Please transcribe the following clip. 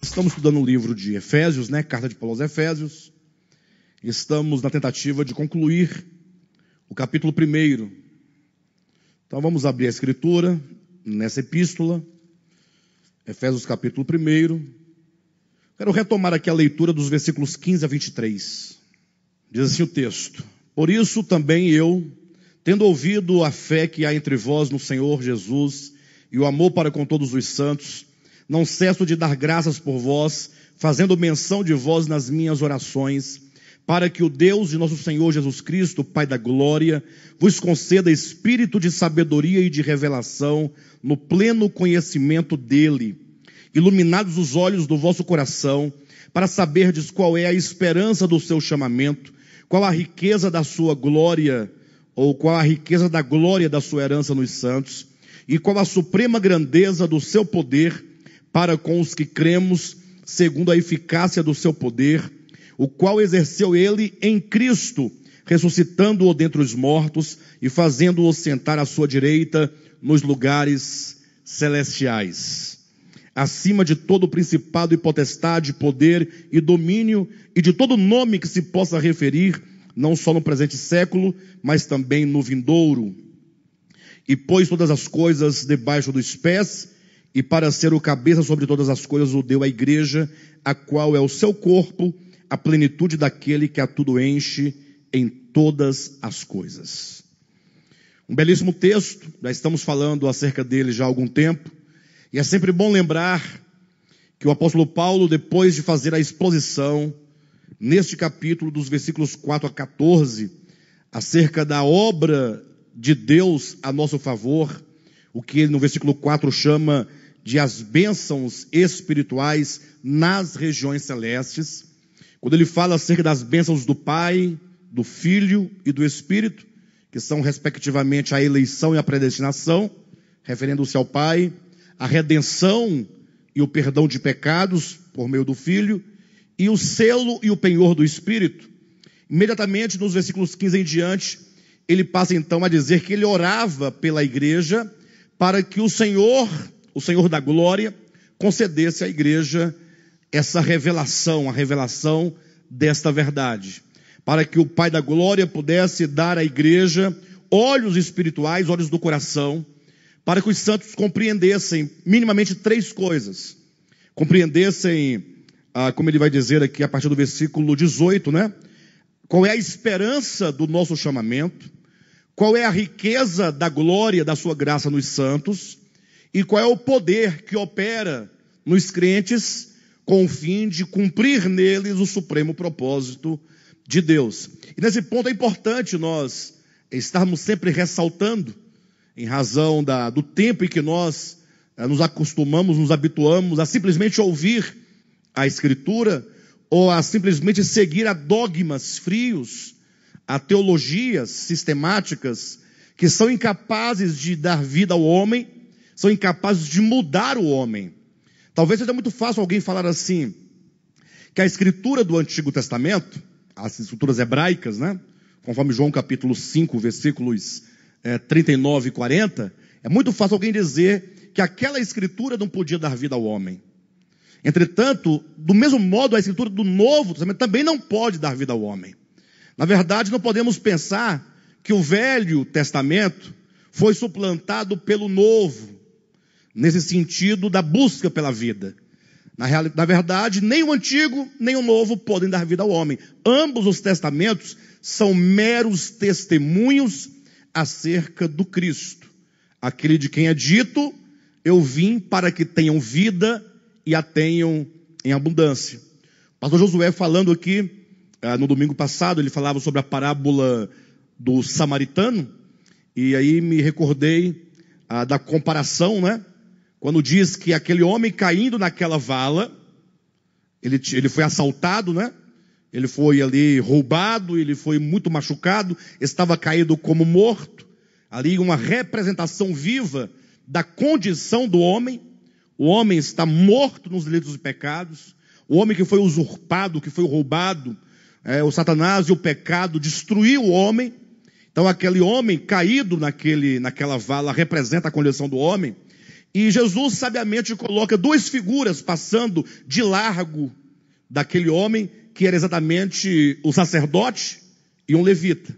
Estamos estudando o livro de Efésios, né? Carta de Paulo aos Efésios. Estamos na tentativa de concluir o capítulo 1. Então vamos abrir a escritura nessa epístola, Efésios capítulo 1. Quero retomar aqui a leitura dos versículos 15 a 23. Diz assim o texto: Por isso também eu, tendo ouvido a fé que há entre vós no Senhor Jesus e o amor para com todos os santos, não cesso de dar graças por vós, fazendo menção de vós nas minhas orações, para que o Deus de nosso Senhor Jesus Cristo, Pai da glória, vos conceda espírito de sabedoria e de revelação no pleno conhecimento dele, iluminados os olhos do vosso coração, para saberdes qual é a esperança do seu chamamento, qual a riqueza da sua glória, ou qual a riqueza da glória da sua herança nos santos, e qual a suprema grandeza do seu poder para com os que cremos, segundo a eficácia do seu poder, o qual exerceu ele em Cristo, ressuscitando-o dentre os mortos e fazendo-o sentar à sua direita nos lugares celestiais, acima de todo principado e potestade, poder e domínio e de todo nome que se possa referir, não só no presente século, mas também no vindouro. E pôs todas as coisas debaixo dos pés e para ser o cabeça sobre todas as coisas o deu à igreja, a qual é o seu corpo, a plenitude daquele que a tudo enche em todas as coisas. Um belíssimo texto, já estamos falando acerca dele já há algum tempo, e é sempre bom lembrar que o apóstolo Paulo, depois de fazer a exposição, neste capítulo, dos versículos 4 a 14, acerca da obra de Deus a nosso favor, o que ele no versículo 4 chama de as bênçãos espirituais nas regiões celestes, quando ele fala acerca das bênçãos do Pai, do Filho e do Espírito, que são respectivamente a eleição e a predestinação, referendo-se ao Pai, a redenção e o perdão de pecados por meio do Filho, e o selo e o penhor do Espírito. Imediatamente nos versículos 15 em diante, ele passa então a dizer que ele orava pela igreja para que o Senhor o Senhor da Glória, concedesse à igreja essa revelação, a revelação desta verdade, para que o Pai da Glória pudesse dar à igreja olhos espirituais, olhos do coração, para que os santos compreendessem minimamente três coisas. Compreendessem, ah, como ele vai dizer aqui a partir do versículo 18, né? Qual é a esperança do nosso chamamento? Qual é a riqueza da glória da sua graça nos santos? e qual é o poder que opera nos crentes com o fim de cumprir neles o supremo propósito de Deus. E nesse ponto é importante nós estarmos sempre ressaltando, em razão da, do tempo em que nós eh, nos acostumamos, nos habituamos a simplesmente ouvir a Escritura ou a simplesmente seguir a dogmas frios, a teologias sistemáticas que são incapazes de dar vida ao homem são incapazes de mudar o homem. Talvez seja muito fácil alguém falar assim, que a escritura do Antigo Testamento, as escrituras hebraicas, né? Conforme João capítulo 5, versículos é, eh, 39 e 40, é muito fácil alguém dizer que aquela escritura não podia dar vida ao homem. Entretanto, do mesmo modo, a escritura do Novo Testamento também não pode dar vida ao homem. Na verdade, não podemos pensar que o Velho Testamento foi suplantado pelo Novo nesse sentido da busca pela vida. Na, real, na verdade, nem o antigo nem o novo podem dar vida ao homem. Ambos os testamentos são meros testemunhos acerca do Cristo, aquele de quem é dito: Eu vim para que tenham vida e a tenham em abundância. pastor Josué falando aqui ah, no domingo passado, ele falava sobre a parábola do samaritano, e aí me recordei ah, da comparação, né? quando diz que aquele homem caindo naquela vala, ele, ele foi assaltado, né? Ele foi ali roubado, ele foi muito machucado, estava caído como morto. Ali uma representação viva da condição do homem. O homem está morto nos delitos e pecados. O homem que foi usurpado, que foi roubado, é, o Satanás e o pecado destruiu o homem. Então aquele homem caído naquele, naquela vala representa a condição do homem. E Jesus sabiamente coloca duas figuras passando de largo daquele homem, que era exatamente o sacerdote e um levita.